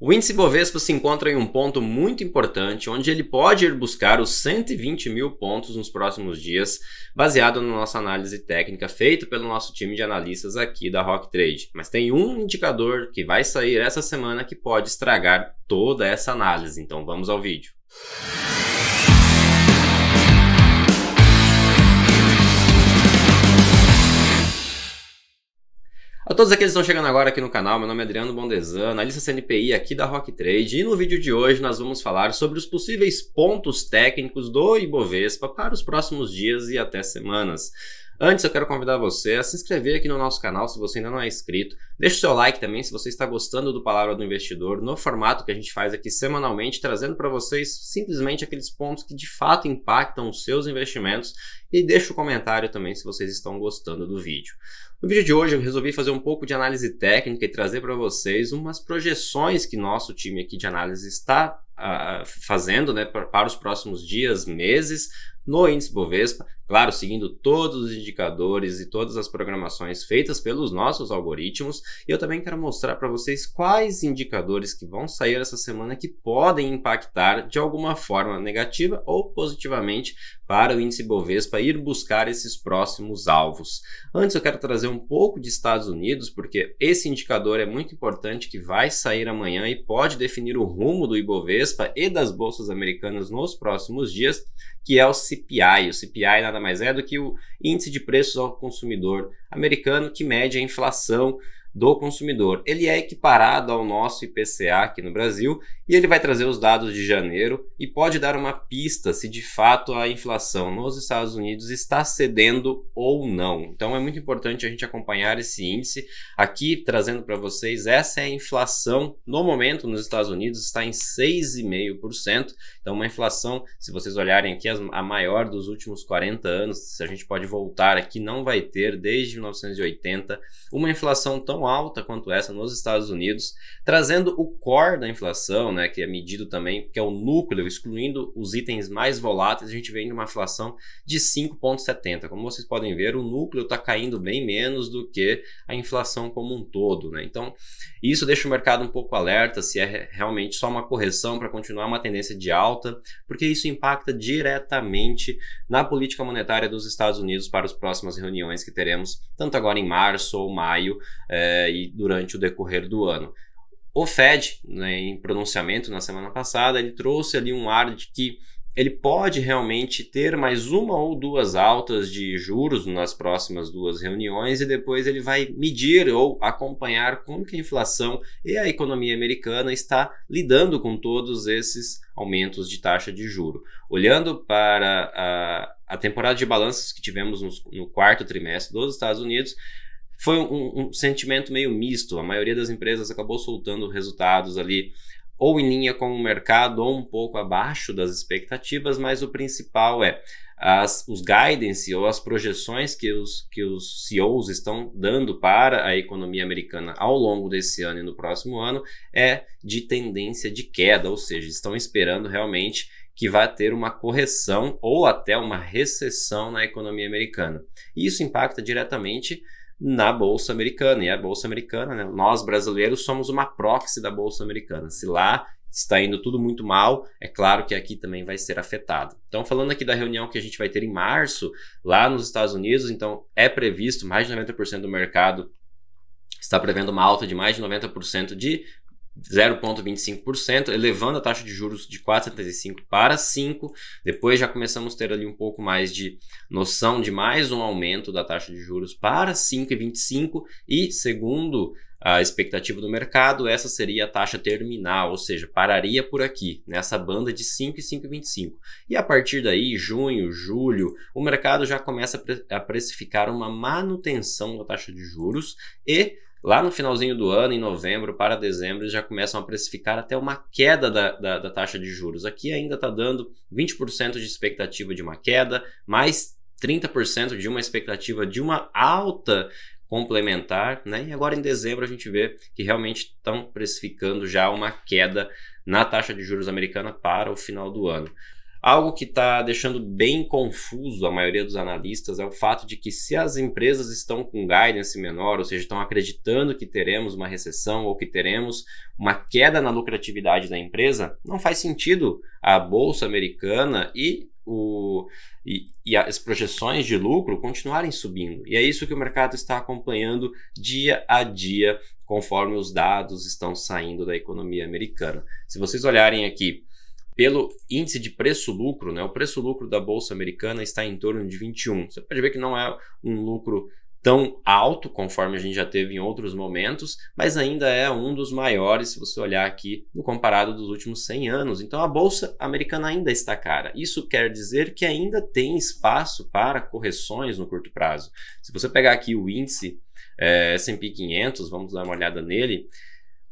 O índice Bovespa se encontra em um ponto muito importante, onde ele pode ir buscar os 120 mil pontos nos próximos dias, baseado na nossa análise técnica feita pelo nosso time de analistas aqui da Rock Trade. Mas tem um indicador que vai sair essa semana que pode estragar toda essa análise, então vamos ao vídeo. A todos aqueles que estão chegando agora aqui no canal, meu nome é Adriano Bondesan, analista CNPI aqui da Rock Trade, e no vídeo de hoje nós vamos falar sobre os possíveis pontos técnicos do Ibovespa para os próximos dias e até semanas. Antes eu quero convidar você a se inscrever aqui no nosso canal se você ainda não é inscrito. Deixe o seu like também se você está gostando do Palavra do Investidor, no formato que a gente faz aqui semanalmente, trazendo para vocês simplesmente aqueles pontos que de fato impactam os seus investimentos e deixe o um comentário também se vocês estão gostando do vídeo. No vídeo de hoje eu resolvi fazer um pouco de análise técnica e trazer para vocês umas projeções que nosso time aqui de análise está ah, fazendo né, para os próximos dias, meses, no índice Bovespa, claro, seguindo todos os indicadores e todas as programações feitas pelos nossos algoritmos. E eu também quero mostrar para vocês quais indicadores que vão sair essa semana que podem impactar de alguma forma negativa ou positivamente para o índice Bovespa ir buscar esses próximos alvos. Antes eu quero trazer um pouco de Estados Unidos, porque esse indicador é muito importante que vai sair amanhã e pode definir o rumo do Ibovespa e das bolsas americanas nos próximos dias, que é o CPI. O CPI nada mais é do que o Índice de Preços ao Consumidor americano, que mede a inflação do consumidor. Ele é equiparado ao nosso IPCA aqui no Brasil e ele vai trazer os dados de janeiro e pode dar uma pista se de fato a inflação nos Estados Unidos está cedendo ou não. Então é muito importante a gente acompanhar esse índice aqui trazendo para vocês essa é a inflação no momento nos Estados Unidos está em 6,5%. Então uma inflação, se vocês olharem aqui a maior dos últimos 40 anos, se a gente pode voltar aqui, não vai ter desde 1980 uma inflação tão alta quanto essa nos Estados Unidos, trazendo o core da inflação, né, que é medido também, que é o núcleo, excluindo os itens mais voláteis, a gente vem de uma inflação de 5,70. Como vocês podem ver, o núcleo está caindo bem menos do que a inflação como um todo. Né? Então, isso deixa o mercado um pouco alerta se é realmente só uma correção para continuar uma tendência de alta, porque isso impacta diretamente na política monetária dos Estados Unidos para as próximas reuniões que teremos, tanto agora em março ou maio. É, eh, e durante o decorrer do ano. O Fed, né, em pronunciamento na semana passada, ele trouxe ali um ar de que ele pode realmente ter mais uma ou duas altas de juros nas próximas duas reuniões e depois ele vai medir ou acompanhar como que a inflação e a economia americana está lidando com todos esses aumentos de taxa de juro. Olhando para a, a temporada de balanços que tivemos no, no quarto trimestre dos Estados Unidos, foi um, um sentimento meio misto. A maioria das empresas acabou soltando resultados ali ou em linha com o mercado ou um pouco abaixo das expectativas, mas o principal é as, os guidance ou as projeções que os, que os CEOs estão dando para a economia americana ao longo desse ano e no próximo ano é de tendência de queda, ou seja, estão esperando realmente que vai ter uma correção ou até uma recessão na economia americana. E isso impacta diretamente na Bolsa Americana. E a Bolsa Americana, né? nós brasileiros somos uma proxy da Bolsa Americana. Se lá está indo tudo muito mal, é claro que aqui também vai ser afetado. Então, falando aqui da reunião que a gente vai ter em março, lá nos Estados Unidos, então é previsto mais de 90% do mercado está prevendo uma alta de mais de 90% de 0,25%, elevando a taxa de juros de 4,75 para 5. Depois já começamos a ter ali um pouco mais de noção de mais um aumento da taxa de juros para 5,25 e segundo a expectativa do mercado, essa seria a taxa terminal, ou seja, pararia por aqui, nessa banda de 5 e 5,25. E a partir daí, junho, julho, o mercado já começa a precificar uma manutenção da taxa de juros e lá no finalzinho do ano, em novembro para dezembro, eles já começam a precificar até uma queda da, da, da taxa de juros. Aqui ainda está dando 20% de expectativa de uma queda, mais 30% de uma expectativa de uma alta complementar, né? E agora em dezembro a gente vê que realmente estão precificando já uma queda na taxa de juros americana para o final do ano. Algo que está deixando bem confuso a maioria dos analistas é o fato de que, se as empresas estão com guidance menor, ou seja, estão acreditando que teremos uma recessão ou que teremos uma queda na lucratividade da empresa, não faz sentido a bolsa americana e o, e, e, as projeções de lucro continuarem subindo. E é isso que o mercado está acompanhando dia a dia, conforme os dados estão saindo da economia americana. Se vocês olharem aqui pelo índice de preço-lucro, né? O preço-lucro da bolsa americana está em torno de 21. Você pode ver que não é um lucro tão alto conforme a gente já teve em outros momentos, mas ainda é um dos maiores se você olhar aqui no comparado dos últimos 100 anos. Então a bolsa americana ainda está cara. Isso quer dizer que ainda tem espaço para correções no curto prazo. Se você pegar aqui o índice é, S&P 500, vamos dar uma olhada nele,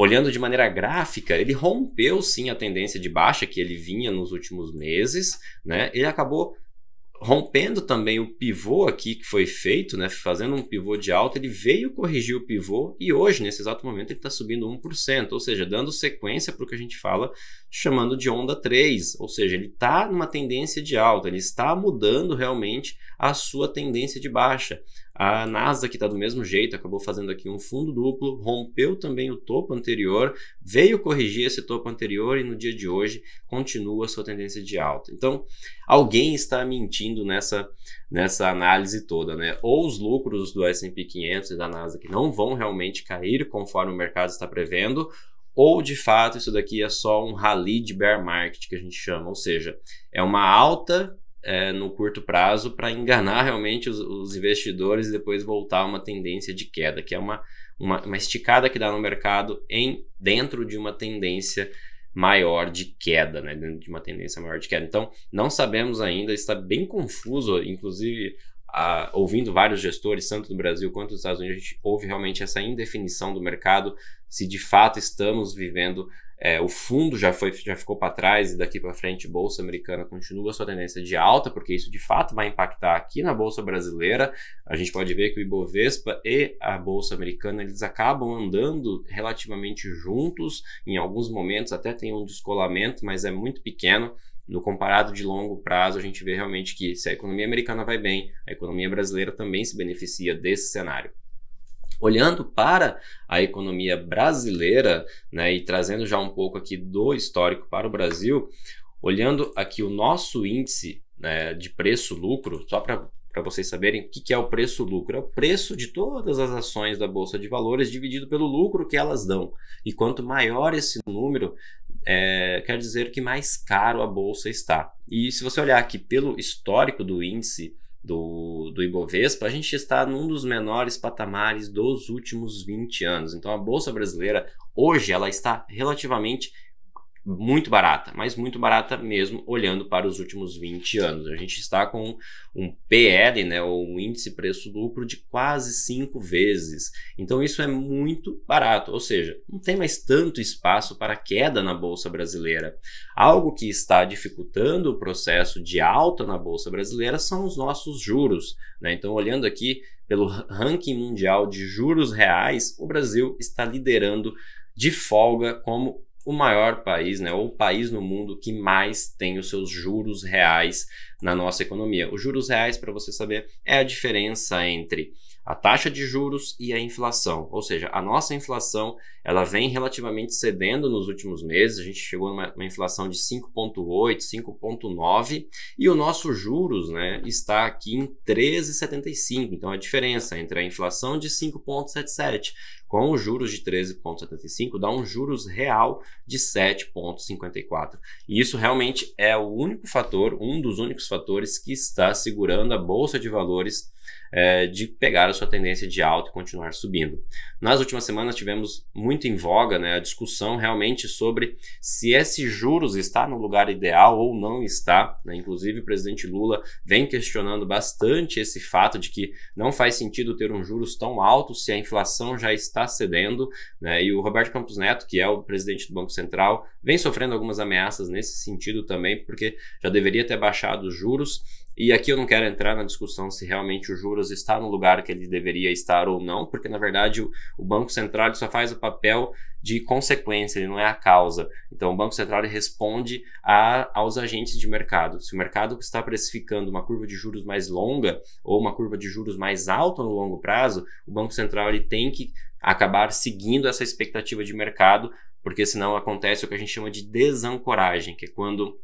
Olhando de maneira gráfica, ele rompeu sim a tendência de baixa que ele vinha nos últimos meses, né? Ele acabou rompendo também o pivô aqui que foi feito, né? Fazendo um pivô de alta, ele veio corrigir o pivô e hoje, nesse exato momento, ele está subindo 1%, ou seja, dando sequência para o que a gente fala chamando de onda 3, ou seja, ele está numa tendência de alta, ele está mudando realmente a sua tendência de baixa. A NASA, que está do mesmo jeito, acabou fazendo aqui um fundo duplo, rompeu também o topo anterior, veio corrigir esse topo anterior e no dia de hoje continua sua tendência de alta. Então, alguém está mentindo nessa, nessa análise toda, né? Ou os lucros do S&P 500 e da NASA que não vão realmente cair conforme o mercado está prevendo, ou de fato isso daqui é só um rally de bear market que a gente chama, ou seja, é uma alta é, no curto prazo para enganar realmente os, os, investidores e depois voltar a uma tendência de queda, que é uma, uma, uma, esticada que dá no mercado em dentro de uma tendência maior de queda, né? dentro de uma tendência maior de queda. Então, não sabemos ainda, está bem confuso, inclusive a, ouvindo vários gestores, tanto do Brasil quanto dos Estados Unidos, a gente ouve realmente essa indefinição do mercado, se de fato estamos vivendo é, o fundo já, foi, já ficou para trás e daqui para frente a Bolsa Americana continua sua tendência de alta, porque isso de fato vai impactar aqui na Bolsa Brasileira. A gente pode ver que o Ibovespa e a Bolsa Americana eles acabam andando relativamente juntos, em alguns momentos até tem um descolamento, mas é muito pequeno. No comparado de longo prazo, a gente vê realmente que se a economia americana vai bem, a economia brasileira também se beneficia desse cenário. Olhando para a economia brasileira, né, e trazendo já um pouco aqui do histórico para o Brasil, olhando aqui o nosso índice né, de preço-lucro, só para para vocês saberem o que, que é o preço-lucro. É o preço de todas as ações da Bolsa de Valores dividido pelo lucro que elas dão. E quanto maior esse número, é, quer dizer que mais caro a Bolsa está. E se você olhar aqui pelo histórico do índice do, do Ibovespa, a gente está num dos menores patamares dos últimos 20 anos. Então a Bolsa Brasileira hoje ela está relativamente muito barata, mas muito barata mesmo olhando para os últimos 20 anos. A gente está com um PL, né, ou um índice preço-lucro de quase 5 vezes. Então isso é muito barato, ou seja, não tem mais tanto espaço para queda na bolsa brasileira. Algo que está dificultando o processo de alta na bolsa brasileira são os nossos juros, né? Então olhando aqui pelo ranking mundial de juros reais, o Brasil está liderando de folga como o maior país, né, ou o país no mundo que mais tem os seus juros reais na nossa economia. Os juros reais, para você saber, é a diferença entre a taxa de juros e a inflação. Ou seja, a nossa inflação ela vem relativamente cedendo nos últimos meses. A gente chegou numa inflação de 5,8, 5,9 e o nosso juros né, está aqui em 13,75. Então a diferença entre a inflação de 5,77 com os juros de 13,75 dá um juros real de 7,54. E isso realmente é o único fator, um dos únicos fatores que está segurando a bolsa de valores é, de pegar a sua tendência de alta e continuar subindo. Nas últimas semanas tivemos muito em voga né, a discussão realmente sobre se esse juros está no lugar ideal ou não está. Né? Inclusive o presidente Lula vem questionando bastante esse fato de que não faz sentido ter um juros tão alto se a inflação já está cedendo. Né? E o Roberto Campos Neto, que é o presidente do Banco Central, vem sofrendo algumas ameaças nesse sentido também, porque já deveria ter baixado os juros e aqui eu não quero entrar na discussão se realmente o juros está no lugar que ele deveria estar ou não, porque na verdade o, o Banco Central só faz o papel de consequência, ele não é a causa. Então o Banco Central responde a, aos agentes de mercado. Se o mercado está precificando uma curva de juros mais longa ou uma curva de juros mais alta no longo prazo, o Banco Central ele tem que acabar seguindo essa expectativa de mercado, porque senão acontece o que a gente chama de desancoragem, que é quando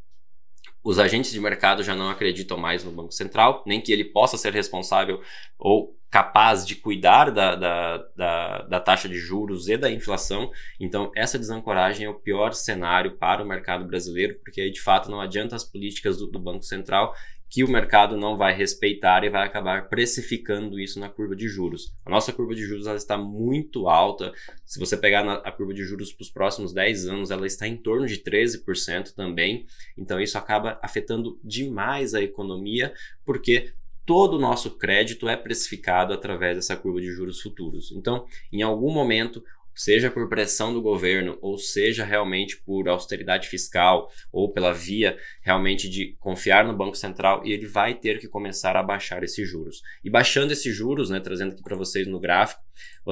os agentes de mercado já não acreditam mais no Banco Central, nem que ele possa ser responsável ou capaz de cuidar da, da, da, da, taxa de juros e da inflação. Então, essa desancoragem é o pior cenário para o mercado brasileiro, porque aí, de fato, não adianta as políticas do, do Banco Central que o mercado não vai respeitar e vai acabar precificando isso na curva de juros. A nossa curva de juros ela está muito alta. Se você pegar na, a curva de juros para os próximos 10 anos, ela está em torno de 13% também. Então isso acaba afetando demais a economia, porque todo o nosso crédito é precificado através dessa curva de juros futuros. Então, em algum momento, seja por pressão do governo, ou seja realmente por austeridade fiscal, ou pela via realmente de confiar no Banco Central, e ele vai ter que começar a baixar esses juros. E baixando esses juros, né, trazendo aqui para vocês no gráfico,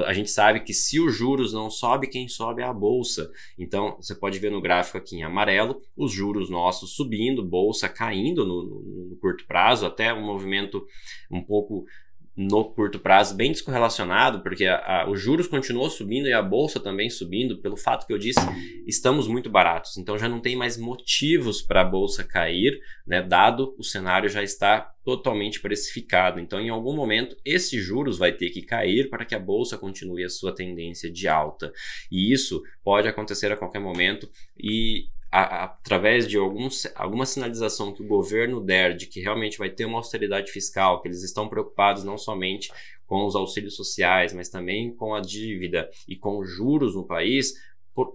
a gente sabe que se os juros não sobe, quem sobe é a bolsa. Então, você pode ver no gráfico aqui em amarelo, os juros nossos subindo, bolsa caindo no, no curto prazo, até um movimento um pouco no curto prazo bem descorrelacionado, porque a, a, os juros continuam subindo e a bolsa também subindo, pelo fato que eu disse, estamos muito baratos. Então já não tem mais motivos para a bolsa cair, né, dado o cenário já está totalmente precificado. Então em algum momento esses juros vai ter que cair para que a bolsa continue a sua tendência de alta. E isso pode acontecer a qualquer momento e a, através de algum, alguma sinalização que o governo der de que realmente vai ter uma austeridade fiscal, que eles estão preocupados não somente com os auxílios sociais, mas também com a dívida e com os juros no país, por,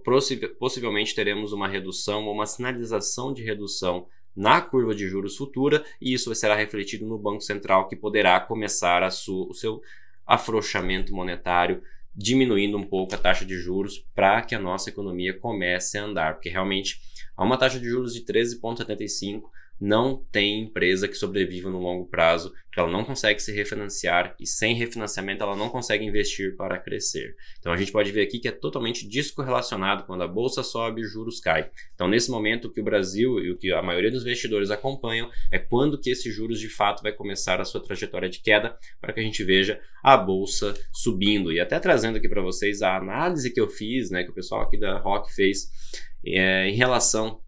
possivelmente teremos uma redução ou uma sinalização de redução na curva de juros futura e isso será refletido no Banco Central, que poderá começar a o seu afrouxamento monetário diminuindo um pouco a taxa de juros para que a nossa economia comece a andar, porque realmente há uma taxa de juros de 13,75 não tem empresa que sobreviva no longo prazo, que ela não consegue se refinanciar e sem refinanciamento ela não consegue investir para crescer. Então a gente pode ver aqui que é totalmente descorrelacionado quando a bolsa sobe, os juros caem. Então nesse momento o que o Brasil e o que a maioria dos investidores acompanham é quando que esses juros de fato vai começar a sua trajetória de queda para que a gente veja a bolsa subindo e até trazendo aqui para vocês a análise que eu fiz, né, que o pessoal aqui da Rock fez é, em relação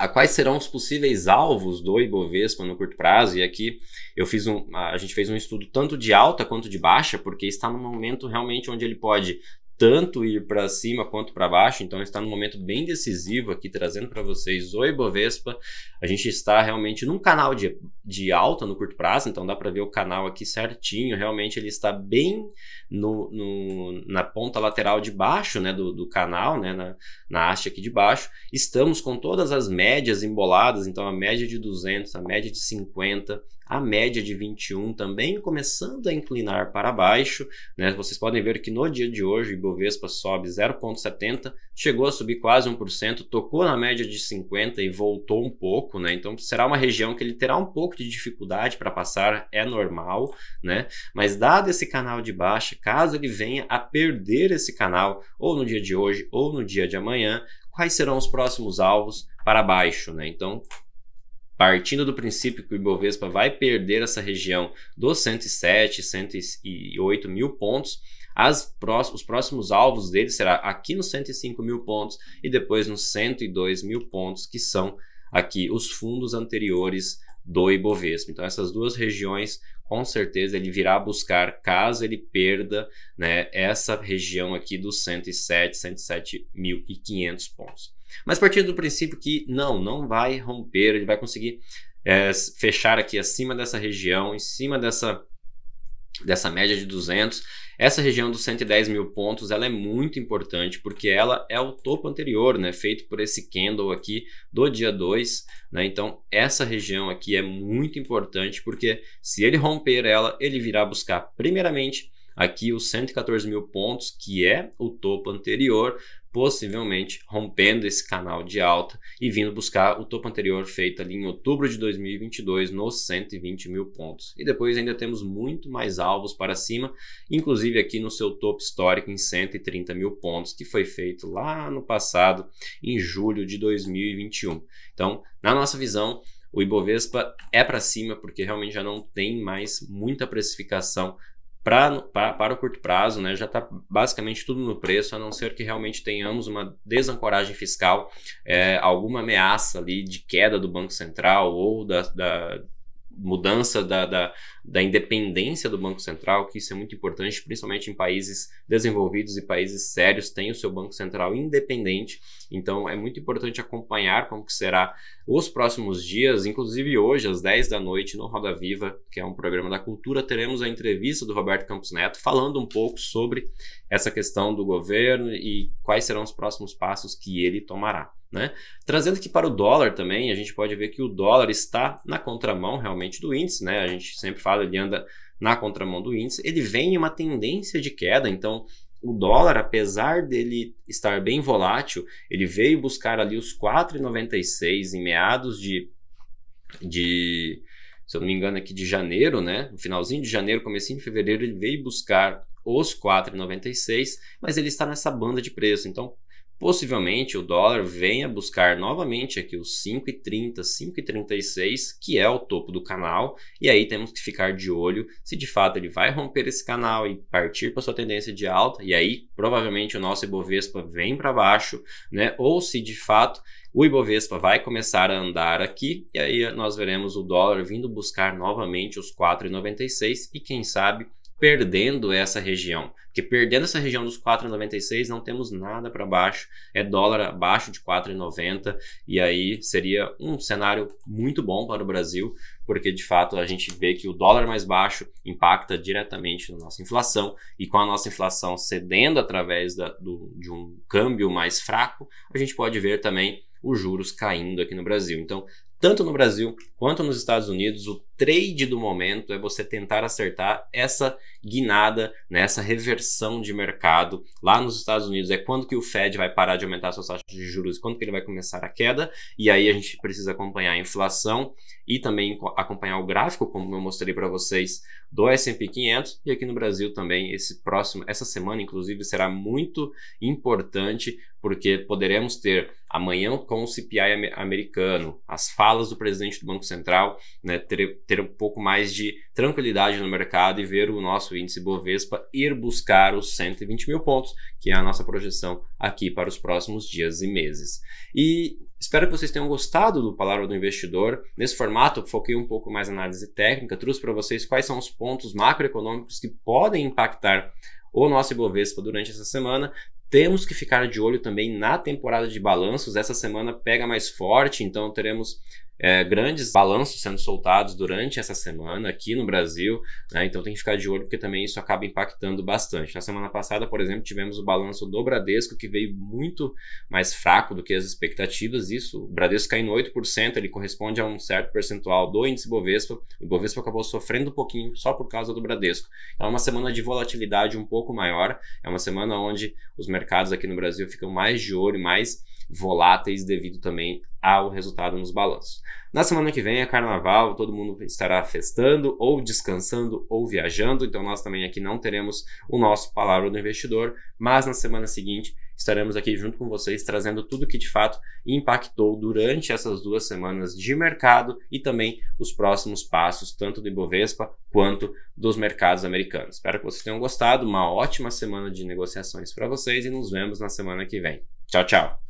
a quais serão os possíveis alvos do Ibovespa no curto prazo. E aqui eu fiz um, a gente fez um estudo tanto de alta quanto de baixa, porque está num momento realmente onde ele pode tanto ir para cima quanto para baixo, então está num momento bem decisivo aqui, trazendo para vocês o Ibovespa. A gente está realmente num canal de, de alta no curto prazo, então dá para ver o canal aqui certinho, realmente ele está bem no, no na ponta lateral de baixo né, do, do canal, né, na, na haste aqui de baixo. Estamos com todas as médias emboladas, então a média de 200, a média de 50, a média de 21 também começando a inclinar para baixo. Né? Vocês podem ver que no dia de hoje o Ibovespa sobe 0,70, chegou a subir quase 1%, tocou na média de 50 e voltou um pouco, né? Então será uma região que ele terá um pouco de dificuldade para passar, é normal, né? Mas dado esse canal de baixa, caso ele venha a perder esse canal, ou no dia de hoje, ou no dia de amanhã, quais serão os próximos alvos para baixo, né? Então, partindo do princípio que o Ibovespa vai perder essa região dos 107, 108 mil pontos, os próximos alvos dele será aqui nos 105 mil pontos e depois nos 102 mil pontos, que são aqui os fundos anteriores do Ibovespa. Então, essas duas regiões com certeza ele virá buscar caso ele perda né, essa região aqui dos 107, 107.500 pontos. Mas partindo do princípio que não, não vai romper, ele vai conseguir é, fechar aqui acima dessa região, em cima dessa dessa média de 200. Essa região dos 110 mil pontos ela é muito importante porque ela é o topo anterior, né? feito por esse candle aqui do dia 2. Né? Então, essa região aqui é muito importante porque se ele romper ela, ele virá buscar primeiramente aqui os 114 mil pontos, que é o topo anterior, possivelmente rompendo esse canal de alta e vindo buscar o topo anterior feito ali em outubro de 2022 nos 120 mil pontos. E depois ainda temos muito mais alvos para cima, inclusive aqui no seu topo histórico em 130 mil pontos, que foi feito lá no passado, em julho de 2021. Então, na nossa visão, o Ibovespa é para cima porque realmente já não tem mais muita precificação Pra, pra, para o curto prazo, né, já está basicamente tudo no preço, a não ser que realmente tenhamos uma desancoragem fiscal, é, alguma ameaça ali de queda do Banco Central ou da, da mudança da, da, da, independência do Banco Central, que isso é muito importante, principalmente em países desenvolvidos e países sérios, tem o seu Banco Central independente. Então, é muito importante acompanhar como que será os próximos dias, inclusive hoje, às 10 da noite, no Roda Viva, que é um programa da cultura, teremos a entrevista do Roberto Campos Neto, falando um pouco sobre essa questão do governo e quais serão os próximos passos que ele tomará. Né? Trazendo aqui para o dólar também, a gente pode ver que o dólar está na contramão realmente do índice, né? A gente sempre fala, ele anda na contramão do índice, ele vem em uma tendência de queda, então o dólar, apesar dele estar bem volátil, ele veio buscar ali os 4,96 em meados de, de, se eu não me engano aqui de janeiro, né? No finalzinho de janeiro, comecinho de fevereiro, ele veio buscar os 4,96, mas ele está nessa banda de preço, então Possivelmente o dólar venha buscar novamente aqui os 5,30, 5,36, que é o topo do canal, e aí temos que ficar de olho se de fato ele vai romper esse canal e partir para sua tendência de alta, e aí provavelmente o nosso Ibovespa vem para baixo, né? Ou se de fato o Ibovespa vai começar a andar aqui e aí nós veremos o dólar vindo buscar novamente os 4,96 e quem sabe perdendo essa região. Porque perdendo essa região dos 4,96, não temos nada para baixo. É dólar abaixo de 4,90. E aí seria um cenário muito bom para o Brasil, porque de fato a gente vê que o dólar mais baixo impacta diretamente na nossa inflação. E com a nossa inflação cedendo através da, do, de um câmbio mais fraco, a gente pode ver também os juros caindo aqui no Brasil. Então, tanto no Brasil quanto nos Estados Unidos, o trade do momento é você tentar acertar essa guinada, né, essa reversão de mercado lá nos Estados Unidos. É quando que o Fed vai parar de aumentar suas taxas de juros, quando que ele vai começar a queda, e aí a gente precisa acompanhar a inflação e também acompanhar o gráfico, como eu mostrei para vocês, do S&P 500 e aqui no Brasil também esse próximo essa semana inclusive será muito importante porque poderemos ter amanhã com o CPI americano, as falas do presidente do Banco Central, né, ter um pouco mais de tranquilidade no mercado e ver o nosso índice Bovespa ir buscar os 120 mil pontos, que é a nossa projeção aqui para os próximos dias e meses. E espero que vocês tenham gostado do Palavra do Investidor. Nesse formato, foquei um pouco mais na análise técnica, trouxe para vocês quais são os pontos macroeconômicos que podem impactar o nosso Ibovespa durante essa semana. Temos que ficar de olho também na temporada de balanços. Essa semana pega mais forte, então teremos é, grandes balanços sendo soltados durante essa semana aqui no Brasil, né? então tem que ficar de olho porque também isso acaba impactando bastante. Na semana passada, por exemplo, tivemos o balanço do Bradesco que veio muito mais fraco do que as expectativas. Isso, o Bradesco caiu 8%, ele corresponde a um certo percentual do índice Bovespa. O Bovespa acabou sofrendo um pouquinho só por causa do Bradesco. Então, é uma semana de volatilidade um pouco maior, é uma semana onde os mercados aqui no Brasil ficam mais de olho, mais voláteis devido também ao resultado nos balanços. Na semana que vem é carnaval, todo mundo estará festando ou descansando ou viajando, então nós também aqui não teremos o nosso Palavra do Investidor, mas na semana seguinte estaremos aqui junto com vocês trazendo tudo que de fato impactou durante essas duas semanas de mercado e também os próximos passos, tanto do Ibovespa quanto dos mercados americanos. Espero que vocês tenham gostado, uma ótima semana de negociações para vocês e nos vemos na semana que vem. Tchau, tchau!